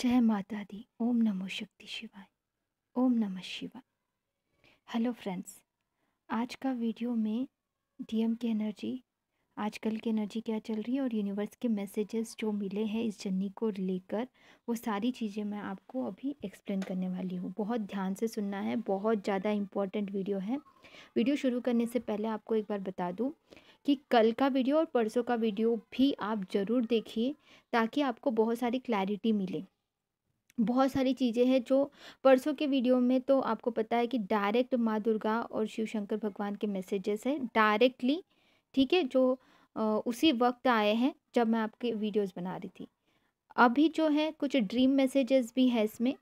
जय माता दी ओम नमो शक्ति शिवाय ओम नमः शिवाय हेलो फ्रेंड्स आज का वीडियो में डीएम की एनर्जी आजकल की एनर्जी क्या चल रही है और यूनिवर्स के मैसेजेस जो मिले हैं इस जर्नी को लेकर वो सारी चीज़ें मैं आपको अभी एक्सप्लेन करने वाली हूँ बहुत ध्यान से सुनना है बहुत ज़्यादा इम्पॉर्टेंट वीडियो है वीडियो शुरू करने से पहले आपको एक बार बता दूँ कि कल का वीडियो और परसों का वीडियो भी आप ज़रूर देखिए ताकि आपको बहुत सारी क्लैरिटी मिले बहुत सारी चीज़ें हैं जो परसों के वीडियो में तो आपको पता है कि डायरेक्ट माँ दुर्गा और शिव शंकर भगवान के मैसेजेस हैं डायरेक्टली ठीक है जो उसी वक्त आए हैं जब मैं आपके वीडियोस बना रही थी अभी जो है कुछ ड्रीम मैसेजेस भी है इसमें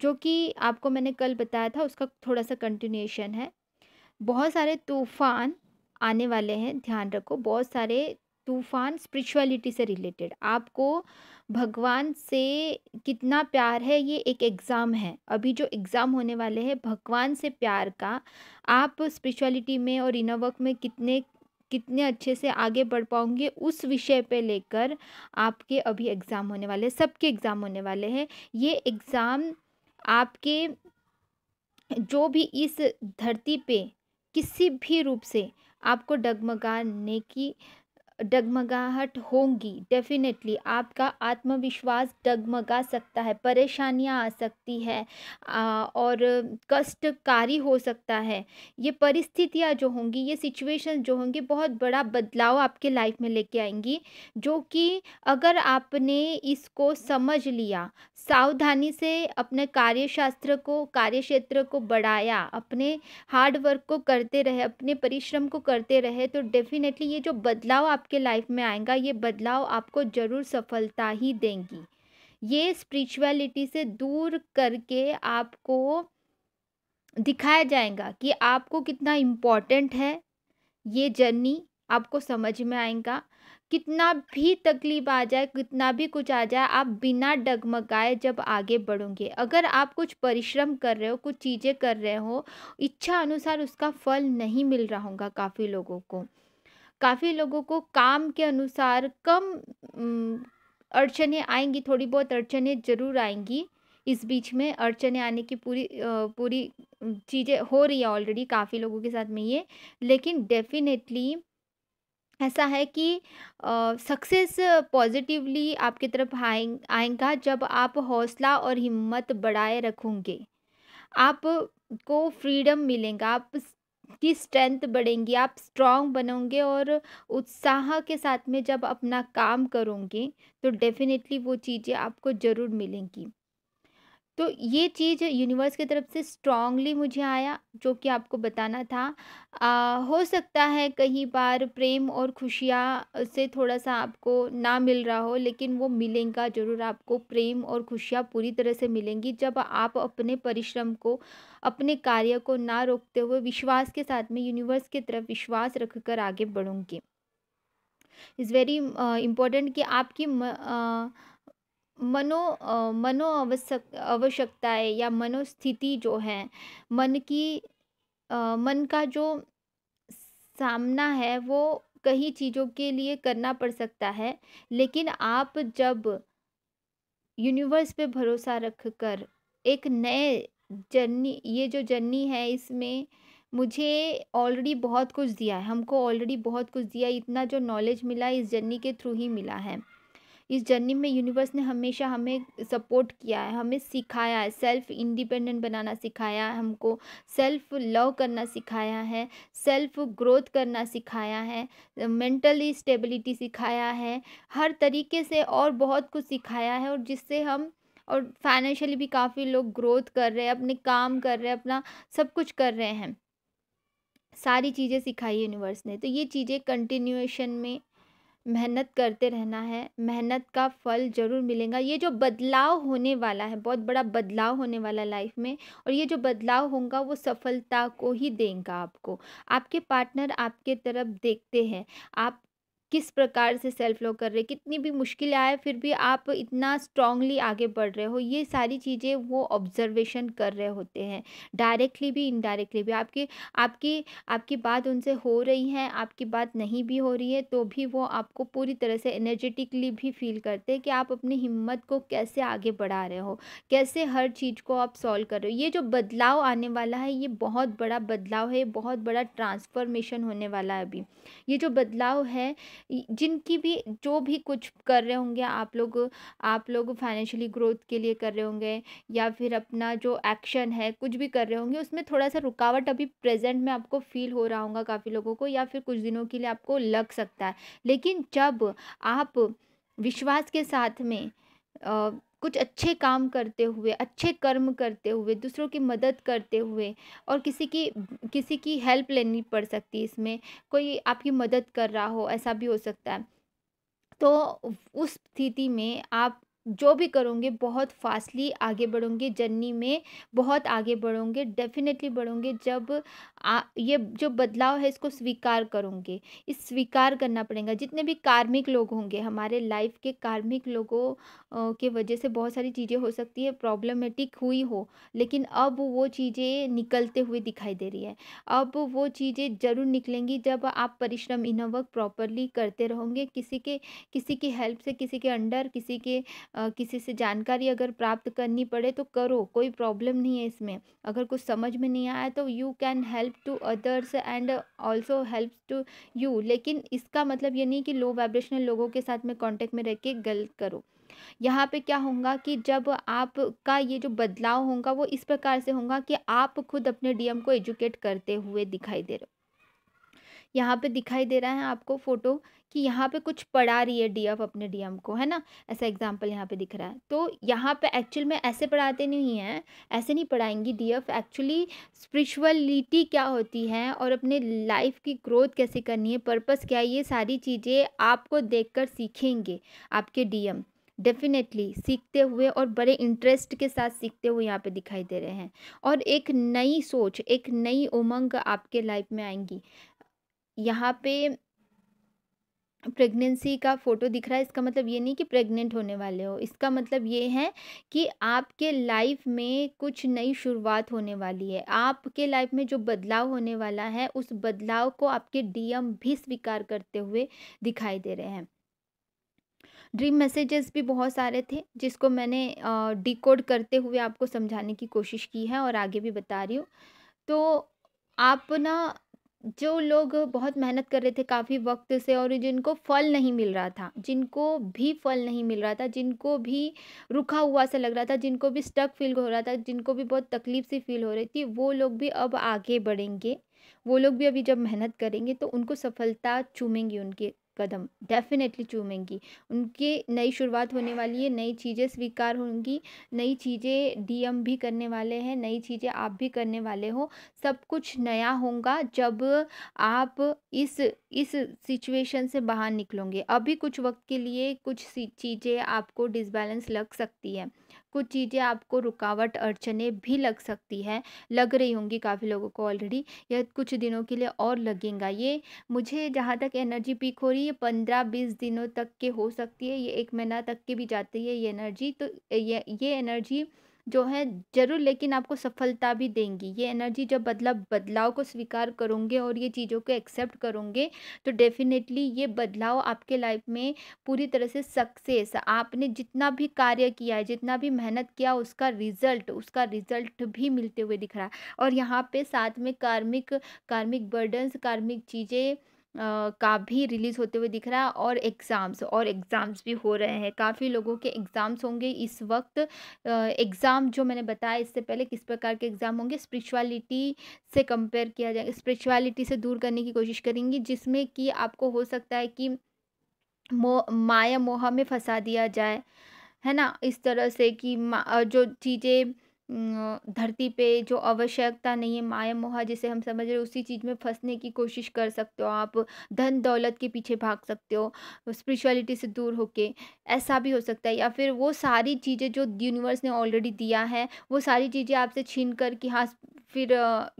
जो कि आपको मैंने कल बताया था उसका थोड़ा सा कंटिन्यूशन है बहुत सारे तूफ़ान आने वाले हैं ध्यान रखो बहुत सारे तूफ़ान स्पिरिचुअलिटी से रिलेटेड आपको भगवान से कितना प्यार है ये एक एग्ज़ाम है अभी जो एग्ज़ाम होने वाले हैं भगवान से प्यार का आप स्पिरिचुअलिटी में और इनर वर्क में कितने कितने अच्छे से आगे बढ़ पाओगे उस विषय पे लेकर आपके अभी एग्ज़ाम होने वाले सबके एग्ज़ाम होने वाले हैं ये एग्ज़ाम आपके जो भी इस धरती पे किसी भी रूप से आपको डगमगाने की डगमगाहट होंगी डेफिनेटली आपका आत्मविश्वास डगमगा सकता है परेशानियां आ सकती है और कष्टकारी हो सकता है ये परिस्थितियां जो होंगी ये सिचुएशन जो होंगी बहुत बड़ा बदलाव आपके लाइफ में लेके आएंगी जो कि अगर आपने इसको समझ लिया सावधानी से अपने कार्यशास्त्र को कार्यक्षेत्र को बढ़ाया अपने हार्डवर्क को करते रहे अपने परिश्रम को करते रहे तो डेफिनेटली ये जो बदलाव आप आपके लाइफ में आएगा ये बदलाव आपको ज़रूर सफलता ही देंगी ये स्पिरिचुअलिटी से दूर करके आपको दिखाया जाएगा कि आपको कितना इम्पॉर्टेंट है ये जर्नी आपको समझ में आएगा कितना भी तकलीफ आ जाए कितना भी कुछ आ जाए आप बिना डगमगाए जब आगे बढ़ोगे अगर आप कुछ परिश्रम कर रहे हो कुछ चीज़ें कर रहे हो इच्छा अनुसार उसका फल नहीं मिल रहा होगा काफ़ी लोगों को काफ़ी लोगों को काम के अनुसार कम अड़चने आएंगी थोड़ी बहुत अड़चने ज़रूर आएंगी इस बीच में अड़चने आने की पूरी पूरी चीज़ें हो रही है ऑलरेडी काफ़ी लोगों के साथ में ये लेकिन डेफिनेटली ऐसा है कि सक्सेस पॉजिटिवली आपकी तरफ आए आएगा जब आप हौसला और हिम्मत बढ़ाए रखोगे आप को फ्रीडम मिलेगा आप आपकी स्ट्रेंथ बढ़ेंगी आप स्ट्रांग बनोगे और उत्साह के साथ में जब अपना काम करोगे तो डेफिनेटली वो चीज़ें आपको ज़रूर मिलेंगी तो ये चीज़ यूनिवर्स की तरफ से स्ट्रांगली मुझे आया जो कि आपको बताना था आ, हो सकता है कहीं बार प्रेम और खुशियाँ से थोड़ा सा आपको ना मिल रहा हो लेकिन वो मिलेगा ज़रूर आपको प्रेम और खुशियाँ पूरी तरह से मिलेंगी जब आप अपने परिश्रम को अपने कार्य को ना रोकते हुए विश्वास के साथ में यूनिवर्स की तरफ विश्वास कर आगे बढ़ूँगी इज़ वेरी इम्पोर्टेंट कि आपकी म, आ, मनो मनो आवश्यक आवश्यकताएँ या मनोस्थिति जो है मन की मन का जो सामना है वो कई चीज़ों के लिए करना पड़ सकता है लेकिन आप जब यूनिवर्स पे भरोसा रख कर एक नए जर्नी ये जो जर्नी है इसमें मुझे ऑलरेडी बहुत कुछ दिया है हमको ऑलरेडी बहुत कुछ दिया इतना जो नॉलेज मिला इस जर्नी के थ्रू ही मिला है इस जर्नी में यूनिवर्स ने हमेशा हमें सपोर्ट किया है हमें सिखाया है सेल्फ इंडिपेंडेंट बनाना सिखाया है हमको सेल्फ लव करना सिखाया है सेल्फ ग्रोथ करना सिखाया है मेंटली स्टेबिलिटी सिखाया है हर तरीके से और बहुत कुछ सिखाया है और जिससे हम और फाइनेंशियली भी काफ़ी लोग ग्रोथ कर रहे हैं अपने काम कर रहे हैं अपना सब कुछ कर रहे हैं सारी चीज़ें सिखाई यूनिवर्स ने तो ये चीज़ें कंटिन्यूएशन में मेहनत करते रहना है मेहनत का फल ज़रूर मिलेगा ये जो बदलाव होने वाला है बहुत बड़ा बदलाव होने वाला लाइफ में और ये जो बदलाव होगा वो सफलता को ही देगा आपको आपके पार्टनर आपके तरफ देखते हैं आप किस प्रकार से सेल्फ लव कर रहे कितनी भी मुश्किल आए फिर भी आप इतना स्ट्रांगली आगे बढ़ रहे हो ये सारी चीज़ें वो ऑब्जर्वेशन कर रहे होते हैं डायरेक्टली भी इनडायरेक्टली भी आपकी आपकी आपकी बात उनसे हो रही है आपकी बात नहीं भी हो रही है तो भी वो आपको पूरी तरह से एनर्जेटिकली भी फील करते हैं कि आप अपनी हिम्मत को कैसे आगे बढ़ा रहे हो कैसे हर चीज़ को आप सॉल्व कर रहे हो ये जो बदलाव आने वाला है ये बहुत बड़ा बदलाव है बहुत बड़ा ट्रांसफॉर्मेशन होने वाला है अभी ये जो बदलाव है जिनकी भी जो भी कुछ कर रहे होंगे आप लोग आप लोग फाइनेंशियली ग्रोथ के लिए कर रहे होंगे या फिर अपना जो एक्शन है कुछ भी कर रहे होंगे उसमें थोड़ा सा रुकावट अभी प्रेजेंट में आपको फील हो रहा होगा काफ़ी लोगों को या फिर कुछ दिनों के लिए आपको लग सकता है लेकिन जब आप विश्वास के साथ में कुछ अच्छे काम करते हुए अच्छे कर्म करते हुए दूसरों की मदद करते हुए और किसी की किसी की हेल्प लेनी पड़ सकती है इसमें कोई आपकी मदद कर रहा हो ऐसा भी हो सकता है तो उस स्थिति में आप जो भी करोगे बहुत फास्टली आगे बढ़ोगे जर्नी में बहुत आगे बढ़ोगे डेफिनेटली बढ़ोगे जब आ, ये जो बदलाव है इसको स्वीकार करोगे इस स्वीकार करना पड़ेगा जितने भी कार्मिक लोग होंगे हमारे लाइफ के कार्मिक लोगों के वजह से बहुत सारी चीज़ें हो सकती है प्रॉब्लमेटिक हुई हो लेकिन अब वो चीज़ें निकलते हुए दिखाई दे रही है अब वो चीज़ें ज़रूर निकलेंगी जब आप परिश्रम इनवर्क प्रॉपरली करते रहोगे किसी के किसी की हेल्प से किसी के अंडर किसी के किसी से जानकारी अगर प्राप्त करनी पड़े तो करो कोई प्रॉब्लम नहीं है इसमें अगर कुछ समझ में नहीं आया तो you can help to others and also help to you लेकिन इसका मतलब ये नहीं कि लो वाइब्रेशनल लोगों के साथ में कॉन्टेक्ट में रह के गलत करो यहाँ पे क्या होगा कि जब आपका ये जो बदलाव होगा वो इस प्रकार से होगा कि आप खुद अपने डीएम को एजुकेट करते हुए दिखाई दे रहे हो यहाँ पे दिखाई दे रहा है आपको फोटो कि यहाँ पे कुछ पढ़ा रही है डीएफ अपने डीएम को है ना ऐसा एग्जांपल यहाँ पे दिख रहा है तो यहाँ पे एक्चुअल में ऐसे पढ़ाते नहीं हैं ऐसे नहीं पढ़ाएंगी डीएफ एक्चुअली स्पिरिचुअलिटी क्या होती है और अपने लाइफ की ग्रोथ कैसे करनी है पर्पस क्या है ये सारी चीज़ें आपको देख सीखेंगे आपके डी डेफिनेटली सीखते हुए और बड़े इंटरेस्ट के साथ सीखते हुए यहाँ पे दिखाई दे रहे हैं और एक नई सोच एक नई उमंग आपके लाइफ में आएंगी यहाँ पे प्रेगनेंसी का फ़ोटो दिख रहा है इसका मतलब ये नहीं कि प्रेग्नेंट होने वाले हो इसका मतलब ये है कि आपके लाइफ में कुछ नई शुरुआत होने वाली है आपके लाइफ में जो बदलाव होने वाला है उस बदलाव को आपके डीएम भी स्वीकार करते हुए दिखाई दे रहे हैं ड्रीम मैसेजेस भी बहुत सारे थे जिसको मैंने डिकोड करते हुए आपको समझाने की कोशिश की है और आगे भी बता रही हूँ तो आप ना जो लोग बहुत मेहनत कर रहे थे काफ़ी वक्त से और जिनको फल नहीं मिल रहा था जिनको भी फल नहीं मिल रहा था जिनको भी रुका हुआ सा लग रहा था जिनको भी स्टक फील हो रहा था जिनको भी बहुत तकलीफ सी फील हो रही थी वो लोग भी अब आगे बढ़ेंगे वो लोग भी अभी जब मेहनत करेंगे तो उनको सफलता चूमेंगी उनके कदम डेफिनेटली चूमेंगी उनकी नई शुरुआत होने वाली है नई चीज़ें स्वीकार होंगी नई चीज़ें डीएम भी करने वाले हैं नई चीज़ें आप भी करने वाले हो सब कुछ नया होगा जब आप इस इस सिचुएशन से बाहर निकलोगे अभी कुछ वक्त के लिए कुछ चीज़ें आपको डिसबैलेंस लग सकती है कुछ चीज़ें आपको रुकावट अड़चने भी लग सकती है लग रही होंगी काफ़ी लोगों को ऑलरेडी यह कुछ दिनों के लिए और लगेगा ये मुझे जहाँ तक एनर्जी पीक हो रही है पंद्रह बीस दिनों तक के हो सकती है ये एक महीना तक के भी जाती है ये एनर्जी तो ये ये एनर्जी जो है ज़रूर लेकिन आपको सफलता भी देंगी ये एनर्जी जब बदलाव बदलाव को स्वीकार करोगे और ये चीज़ों को एक्सेप्ट करोगे तो डेफिनेटली ये बदलाव आपके लाइफ में पूरी तरह से सक्सेस आपने जितना भी कार्य किया है जितना भी मेहनत किया उसका रिजल्ट उसका रिजल्ट भी मिलते हुए दिख रहा है और यहाँ पे साथ में कार्मिक कार्मिक बर्डन्स कार्मिक चीज़ें का भी रिलीज़ होते हुए दिख रहा है और एग्ज़ाम्स और एग्ज़ाम्स भी हो रहे हैं काफ़ी लोगों के एग्ज़ाम्स होंगे इस वक्त एग्ज़ाम जो मैंने बताया इससे पहले किस प्रकार के एग्ज़ाम होंगे स्पिरिचुअलिटी से कंपेयर किया जाएगा स्पिरिचुअलिटी से दूर करने की कोशिश करेंगी जिसमें कि आपको हो सकता है कि मो माया मोह में फंसा दिया जाए है ना इस तरह से कि जो चीज़ें धरती पे जो आवश्यकता नहीं है माया मोह जिसे हम समझ रहे हैं उसी चीज़ में फंसने की कोशिश कर सकते हो आप धन दौलत के पीछे भाग सकते हो स्पिरिचुअलिटी से दूर होके ऐसा भी हो सकता है या फिर वो सारी चीज़ें जो यूनिवर्स ने ऑलरेडी दिया है वो सारी चीज़ें आपसे छीन कर कि हाँ फिर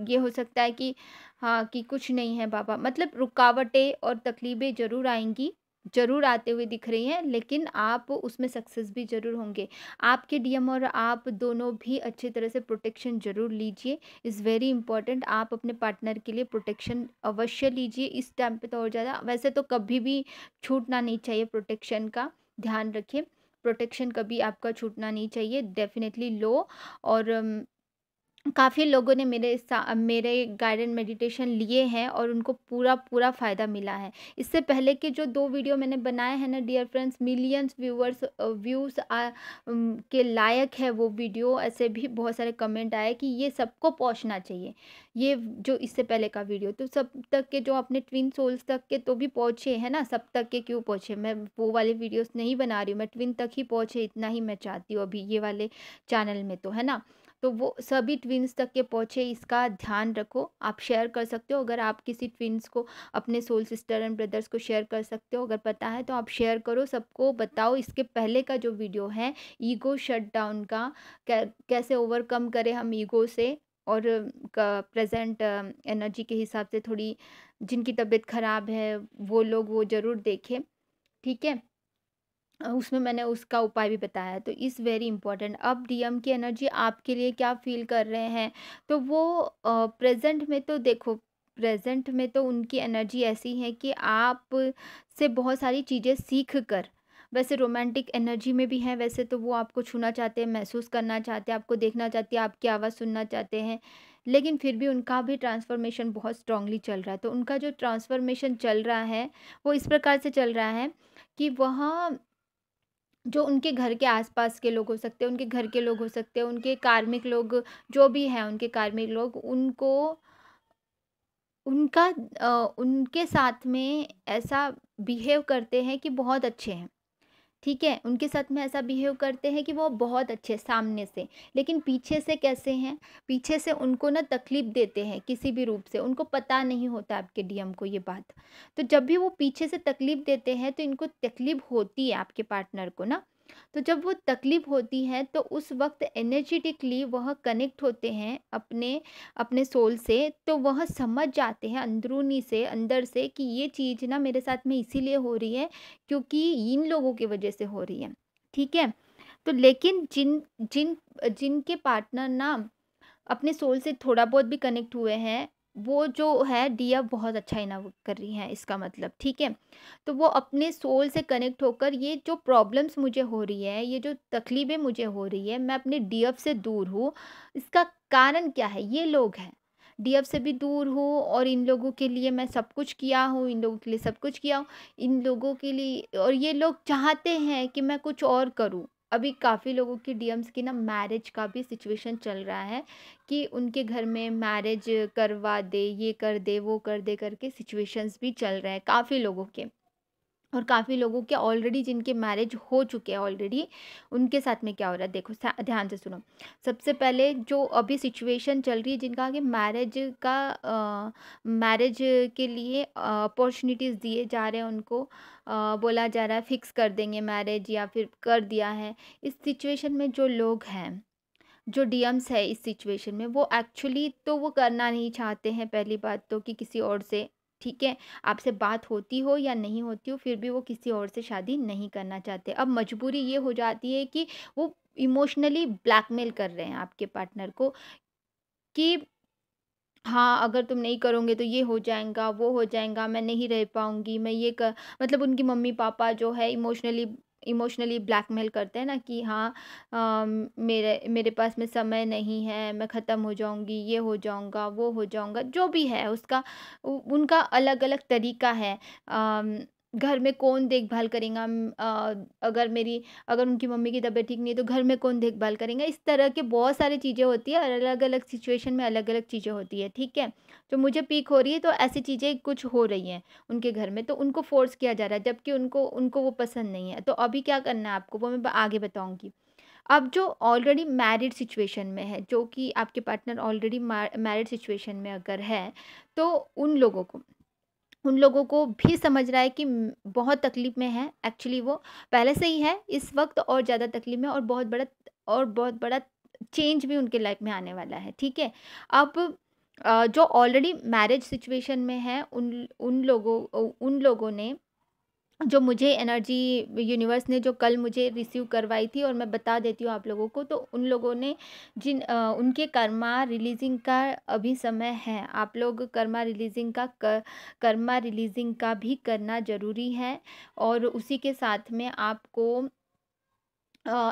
ये हो सकता है कि हाँ कि कुछ नहीं है बाबा मतलब रुकावटें और तकलीफ़ें ज़रूर आएंगी जरूर आते हुए दिख रही हैं लेकिन आप उसमें सक्सेस भी ज़रूर होंगे आपके डीएम और आप दोनों भी अच्छी तरह से प्रोटेक्शन ज़रूर लीजिए इज़ वेरी इंपॉर्टेंट आप अपने पार्टनर के लिए प्रोटेक्शन अवश्य लीजिए इस टाइम पे तो और ज़्यादा वैसे तो कभी भी छूटना नहीं चाहिए प्रोटेक्शन का ध्यान रखें प्रोटेक्शन कभी आपका छूटना नहीं चाहिए डेफिनेटली लो और काफ़ी लोगों ने मेरे मेरे गाइडेड मेडिटेशन लिए हैं और उनको पूरा पूरा फ़ायदा मिला है इससे पहले के जो दो वीडियो मैंने बनाए हैं ना dear friends millions viewers views के लायक है वो वीडियो ऐसे भी बहुत सारे कमेंट आए कि ये सबको पहुंचना चाहिए ये जो इससे पहले का वीडियो तो सब तक के जो अपने ट्विन सोल्स तक के तो भी पहुँचे है ना सब तक के क्यों पहुँचे मैं वो वाले वीडियोज़ नहीं बना रही हूँ मैं ट्विन तक ही पहुँचे इतना ही मैं चाहती हूँ अभी ये वाले चैनल में तो है ना तो वो सभी ट्विन्स तक के पहुँचे इसका ध्यान रखो आप शेयर कर सकते हो अगर आप किसी ट्विन्स को अपने सोल सिस्टर एंड ब्रदर्स को शेयर कर सकते हो अगर पता है तो आप शेयर करो सबको बताओ इसके पहले का जो वीडियो है ईगो शट डाउन का कैसे ओवरकम करें हम ईगो से और प्रेजेंट एनर्जी के हिसाब से थोड़ी जिनकी तबीयत ख़राब है वो लोग वो ज़रूर देखें ठीक है उसमें मैंने उसका उपाय भी बताया तो इज़ वेरी इंपॉर्टेंट अब डीएम की एनर्जी आपके लिए क्या फील कर रहे हैं तो वो प्रेजेंट में तो देखो प्रेजेंट में तो उनकी एनर्जी ऐसी है कि आप से बहुत सारी चीज़ें सीख कर वैसे रोमांटिक एनर्जी में भी हैं वैसे तो वो आपको छूना चाहते हैं महसूस करना चाहते हैं आपको देखना चाहते हैं आपकी आवाज़ सुनना चाहते हैं लेकिन फिर भी उनका भी ट्रांसफॉर्मेशन बहुत स्ट्रांगली चल रहा है तो उनका जो ट्रांसफॉर्मेशन चल रहा है वो इस प्रकार से चल रहा है कि वह जो उनके घर के आसपास के लोग हो सकते हैं उनके घर के लोग हो सकते हैं उनके कार्मिक लोग जो भी हैं उनके कार्मिक लोग उनको उनका उनके साथ में ऐसा बिहेव करते हैं कि बहुत अच्छे हैं ठीक है उनके साथ में ऐसा बिहेव करते हैं कि वो बहुत अच्छे सामने से लेकिन पीछे से कैसे हैं पीछे से उनको ना तकलीफ़ देते हैं किसी भी रूप से उनको पता नहीं होता आपके डीएम को ये बात तो जब भी वो पीछे से तकलीफ़ देते हैं तो इनको तकलीफ़ होती है आपके पार्टनर को ना तो जब वो तकलीफ़ होती है तो उस वक्त एनर्जेटिकली वह कनेक्ट होते हैं अपने अपने सोल से तो वह समझ जाते हैं अंदरूनी से अंदर से कि ये चीज़ ना मेरे साथ में इसीलिए हो रही है क्योंकि इन लोगों की वजह से हो रही है ठीक है तो लेकिन जिन जिन जिनके पार्टनर ना अपने सोल से थोड़ा बहुत भी कनेक्ट हुए हैं वो जो है दिया बहुत अच्छा इनव कर रही हैं इसका मतलब ठीक है तो वो अपने सोल से कनेक्ट होकर ये जो प्रॉब्लम्स मुझे हो रही है ये जो तकलीफ़ें मुझे हो रही है मैं अपने डी से दूर हूँ इसका कारण क्या है ये लोग हैं डी से भी दूर हूँ और इन लोगों के लिए मैं सब कुछ किया हूँ इन लोगों के लिए सब कुछ किया हूँ इन लोगों के लिए और ये लोग चाहते हैं कि मैं कुछ और करूँ अभी काफ़ी लोगों की डीएम्स की ना मैरिज का भी सिचुएशन चल रहा है कि उनके घर में मैरिज करवा दे ये कर दे वो कर दे करके सिचुएशंस भी चल रहे हैं काफ़ी लोगों के और काफ़ी लोगों के ऑलरेडी जिनके मैरिज हो चुके हैं ऑलरेडी उनके साथ में क्या हो रहा है देखो ध्यान से सुनो सबसे पहले जो अभी सिचुएशन चल रही है जिनका कि मैरिज का मैरिज के लिए अपॉर्चुनिटीज़ दिए जा रहे हैं उनको आ, बोला जा रहा है फिक्स कर देंगे मैरिज या फिर कर दिया है इस सिचुएशन में जो लोग हैं जो डीएम्स है इस सिचुएशन में वो एक्चुअली तो वो करना नहीं चाहते हैं पहली बात तो कि किसी और से ठीक है आपसे बात होती हो या नहीं होती हो फिर भी वो किसी और से शादी नहीं करना चाहते अब मजबूरी ये हो जाती है कि वो इमोशनली ब्लैकमेल कर रहे हैं आपके पार्टनर को कि हाँ अगर तुम नहीं करोगे तो ये हो जाएगा वो हो जाएगा मैं नहीं रह पाऊँगी मैं ये कर मतलब उनकी मम्मी पापा जो है इमोशनली इमोशनली ब्लैकमेल करते हैं ना कि हाँ आ, मेरे मेरे पास में समय नहीं है मैं ख़त्म हो जाऊंगी ये हो जाऊंगा वो हो जाऊंगा जो भी है उसका उनका अलग अलग तरीका है आ, घर में कौन देखभाल करेगा अगर मेरी अगर उनकी मम्मी की तबीयत ठीक नहीं है तो घर में कौन देखभाल करेगा इस तरह के बहुत सारी चीज़ें होती है अलग अलग सिचुएशन में अलग अलग चीज़ें होती है ठीक है जो मुझे पीक हो रही है तो ऐसी चीज़ें कुछ हो रही हैं उनके घर में तो उनको फोर्स किया जा रहा है जबकि उनको उनको वो पसंद नहीं है तो अभी क्या करना है आपको वो मैं आगे बताऊँगी अब जो ऑलरेडी मैरिड सिचुएशन में है जो कि आपके पार्टनर ऑलरेडी मैरिड सिचुएशन में अगर है तो उन लोगों को उन लोगों को भी समझ रहा है कि बहुत तकलीफ़ में है एक्चुअली वो पहले से ही है इस वक्त और ज़्यादा तकलीफ़ में और बहुत बड़ा और बहुत बड़ा चेंज भी उनके लाइफ में आने वाला है ठीक है अब जो ऑलरेडी मैरिज सिचुएशन में है उन उन लोगों उन लोगों ने जो मुझे एनर्जी यूनिवर्स ने जो कल मुझे रिसीव करवाई थी और मैं बता देती हूँ आप लोगों को तो उन लोगों ने जिन आ, उनके कर्मा रिलीजिंग का अभी समय है आप लोग कर्मा रिलीजिंग का कर, कर्मा रिलीजिंग का भी करना ज़रूरी है और उसी के साथ में आपको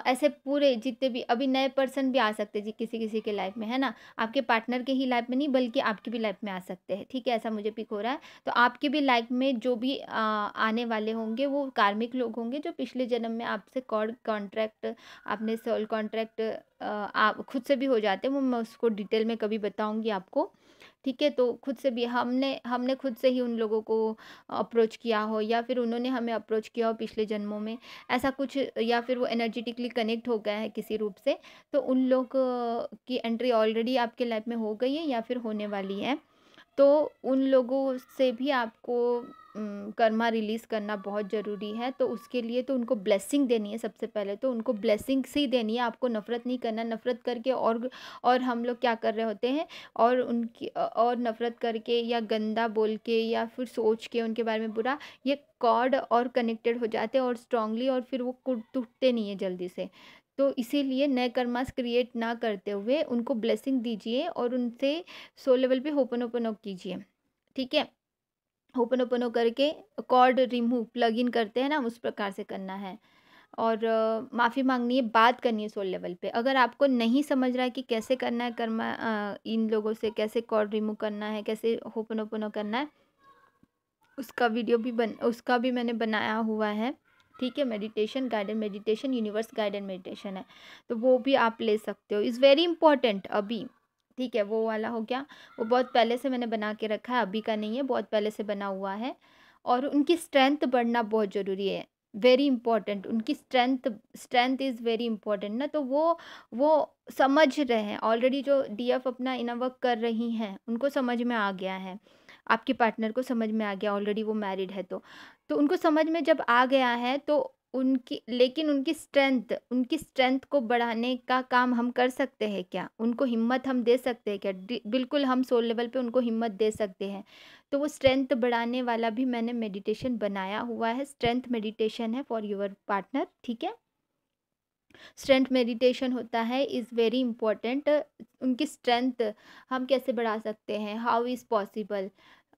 ऐसे पूरे जितने भी अभी नए पर्सन भी आ सकते जी किसी किसी के लाइफ में है ना आपके पार्टनर के ही लाइफ में नहीं बल्कि आपकी भी लाइफ में आ सकते हैं ठीक है ऐसा मुझे पिक हो रहा है तो आपके भी लाइफ में जो भी आ, आने वाले होंगे वो कार्मिक लोग होंगे जो पिछले जन्म में आपसे कॉर्ड कॉन्ट्रैक्ट आपने सोल कॉन्ट्रैक्ट आप खुद से भी हो जाते हैं वो मैं उसको डिटेल में कभी बताऊँगी आपको ठीक है तो खुद से भी हमने हमने खुद से ही उन लोगों को अप्रोच किया हो या फिर उन्होंने हमें अप्रोच किया हो पिछले जन्मों में ऐसा कुछ या फिर वो एनर्जेटिकली कनेक्ट हो गया है किसी रूप से तो उन लोग की एंट्री ऑलरेडी आपके लाइफ में हो गई है या फिर होने वाली है तो उन लोगों से भी आपको कर्मा रिलीज़ करना बहुत ज़रूरी है तो उसके लिए तो उनको ब्लेसिंग देनी है सबसे पहले तो उनको ब्लेसिंग से ही देनी है आपको नफ़रत नहीं करना नफ़रत करके और और हम लोग क्या कर रहे होते हैं और उनकी और नफ़रत करके या गंदा बोल के या फिर सोच के उनके बारे में बुरा ये कॉर्ड और कनेक्टेड हो जाते हैं और स्ट्रांगली और फिर वो टूटते नहीं है जल्दी से तो इसीलिए नए कर्मास क्रिएट ना करते हुए उनको ब्लेसिंग दीजिए और उनसे सो लेवल पे होपन ओपन कीजिए ठीक है ओपन ओपन करके कॉर्ड रिमूव प्लग इन करते हैं ना उस प्रकार से करना है और माफ़ी मांगनी है बात करनी है सोल लेवल पे अगर आपको नहीं समझ रहा है कि कैसे करना है कर्मा आ, इन लोगों से कैसे कॉर्ड रिमूव करना है कैसे ओपन ओपन करना है उसका वीडियो भी बन उसका भी मैंने बनाया हुआ है ठीक है meditation guided meditation universe guided meditation है तो वो भी आप ले सकते हो इज़ वेरी इंपॉर्टेंट अभी ठीक है वो वाला हो गया वो बहुत पहले से मैंने बना के रखा है अभी का नहीं है बहुत पहले से बना हुआ है और उनकी स्ट्रेंथ बढ़ना बहुत ज़रूरी है वेरी इंपॉर्टेंट उनकी strength strength is very important ना तो वो वो समझ रहे हैं ऑलरेडी जो डी अपना वर्क कर रही हैं उनको समझ में आ गया है आपके पार्टनर को समझ में आ गया ऑलरेडी वो मैरिड है तो तो उनको समझ में जब आ गया है तो उनकी लेकिन उनकी स्ट्रेंथ उनकी स्ट्रेंथ को बढ़ाने का काम हम कर सकते हैं क्या उनको हिम्मत हम दे सकते हैं क्या बिल्कुल हम सोल लेवल पे उनको हिम्मत दे सकते हैं तो वो स्ट्रेंथ बढ़ाने वाला भी मैंने मेडिटेशन बनाया हुआ है स्ट्रेंथ मेडिटेशन है फॉर योर पार्टनर ठीक है स्ट्रेंथ मेडिटेशन होता है इज़ वेरी इम्पोर्टेंट उनकी स्ट्रेंथ हम कैसे बढ़ा सकते हैं हाउ इज़ पॉसिबल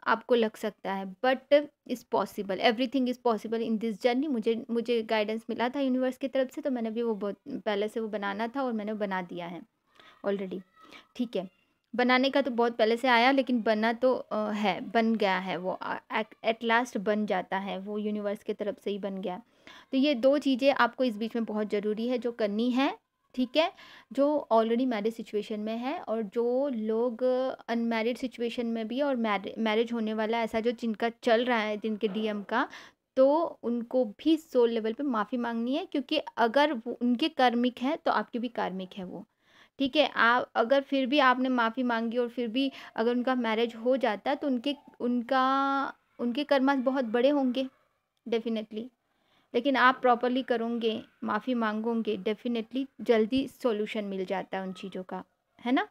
आपको लग सकता है but is possible everything is possible in this journey मुझे मुझे गाइडेंस मिला था यूनिवर्स की तरफ से तो मैंने भी वो बहुत पहले से वो बनाना था और मैंने बना दिया है ऑलरेडी ठीक है बनाने का तो बहुत पहले से आया लेकिन बना तो आ, है बन गया है वो एट लास्ट बन जाता है वो यूनिवर्स की तरफ से ही बन गया तो ये दो चीज़ें आपको इस बीच में बहुत ज़रूरी है जो करनी है ठीक है जो ऑलरेडी मैरिज सिचुएशन में है और जो लोग अनमैरिड सिचुएशन में भी और मैरिज होने वाला ऐसा जो जिनका चल रहा है जिनके डीएम का तो उनको भी सोल लेवल पे माफ़ी मांगनी है क्योंकि अगर वो उनके कार्मिक हैं तो आपके भी कार्मिक है वो ठीक है आप अगर फिर भी आपने माफ़ी मांगी और फिर भी अगर उनका मैरिज हो जाता तो उनके उनका उनके कर्मा बहुत बड़े होंगे डेफिनेटली लेकिन आप प्रॉपरली करोगे माफ़ी मांगोगे डेफिनेटली जल्दी सॉल्यूशन मिल जाता है उन चीज़ों का है ना